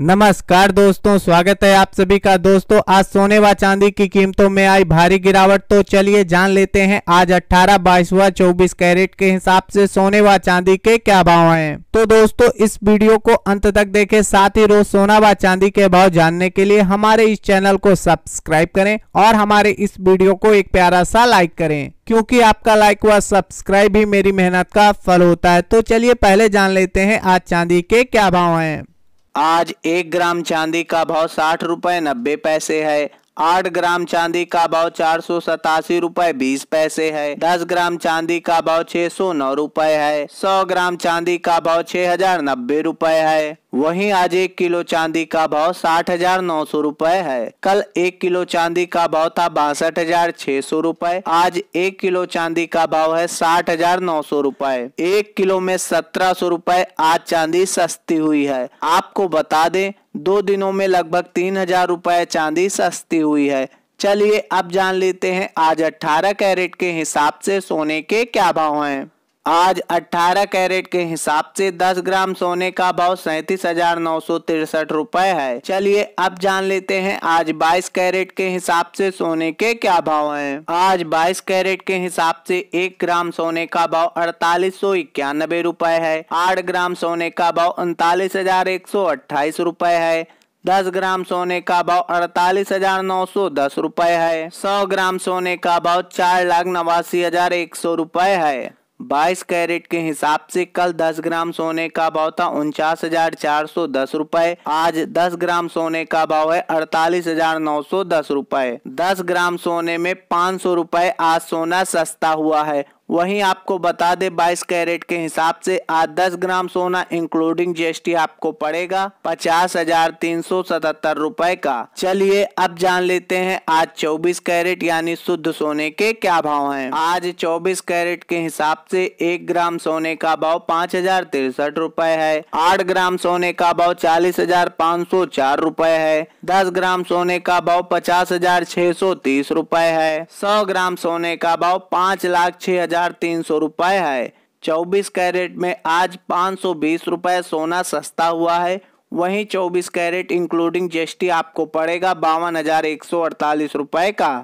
नमस्कार दोस्तों स्वागत है आप सभी का दोस्तों आज सोने व चांदी की कीमतों में आई भारी गिरावट तो चलिए जान लेते हैं आज 18, बाईस व चौबीस कैरेट के हिसाब से सोने व चांदी के क्या भाव हैं तो दोस्तों इस वीडियो को अंत तक देखें साथ ही रोज सोना व चांदी के भाव जानने के लिए हमारे इस चैनल को सब्सक्राइब करें और हमारे इस वीडियो को एक प्यारा सा लाइक करें क्योंकि आपका लाइक व सब्सक्राइब ही मेरी मेहनत का फल होता है तो चलिए पहले जान लेते हैं आज चांदी के क्या भाव है आज एक ग्राम चांदी का भाव साठ रुपये नब्बे पैसे है आठ ग्राम चांदी का भाव चार सौ सतासी रूपए बीस पैसे है दस ग्राम चांदी का भाव छह सौ नौ रूपए है सौ ग्राम चांदी का भाव छह हजार नब्बे रूपए है वहीं आज एक किलो चांदी का भाव साठ हजार नौ सौ रूपए है कल एक किलो चांदी का भाव था बासठ हजार छह सौ रूपए आज एक किलो चांदी का भाव है साठ हजार नौ सौ रूपए एक किलो में सत्रह सौ रूपए आज चांदी सस्ती हुई है आपको बता दें दो दिनों में लगभग तीन हजार रुपए चांदी सस्ती हुई है चलिए अब जान लेते हैं आज 18 कैरेट के हिसाब से सोने के क्या भाव हैं आज 18 कैरेट के हिसाब से 10 ग्राम सोने का भाव सैतीस हजार नौ सौ तिरसठ रूपए है चलिए अब जान लेते हैं आज 22 कैरेट के हिसाब से सोने के क्या भाव हैं। आज 22 कैरेट के हिसाब से एक ग्राम सोने का भाव अड़तालीस सौ इक्यानबे रूपए है आठ ग्राम सोने का भाव उनतालीस हजार एक सौ अट्ठाईस रूपए है दस ग्राम सोने का भाव अड़तालीस हजार नौ सौ दस रूपए है सौ ग्राम सोने का भाव चार लाख नवासी हजार एक सौ रूपए है बाईस कैरेट के हिसाब से कल 10 ग्राम सोने का भाव था उनचास हजार चार सौ दस रूपए आज 10 ग्राम सोने का भाव है अड़तालीस हजार नौ सौ दस रूपए दस ग्राम सोने में पाँच सौ रूपए आज सोना सस्ता हुआ है वहीं आपको बता दे 22 कैरेट के हिसाब से आज 10 ग्राम सोना इंक्लूडिंग जीएसटी आपको पड़ेगा पचास हजार तीन सौ सतहत्तर रूपए का चलिए अब जान लेते हैं आज 24 कैरेट यानी शुद्ध सोने के क्या भाव हैं आज 24 कैरेट के हिसाब से एक ग्राम सोने का भाव पाँच हजार तिरसठ रूपए है आठ ग्राम सोने का भाव चालीस हजार पाँच सौ चार रूपए है दस ग्राम सोने का भाव पचास हजार छह सौ तीस रूपए है सौ ग्राम सोने का भाव पाँच लाख छह हजार हजार तीन सौ रुपए है चौबीस कैरेट में आज पाँच सौ बीस रुपये सोना सस्ता हुआ है वहीं चौबीस कैरेट इंक्लूडिंग जी आपको पड़ेगा बावन हजार एक सौ अड़तालीस रुपये का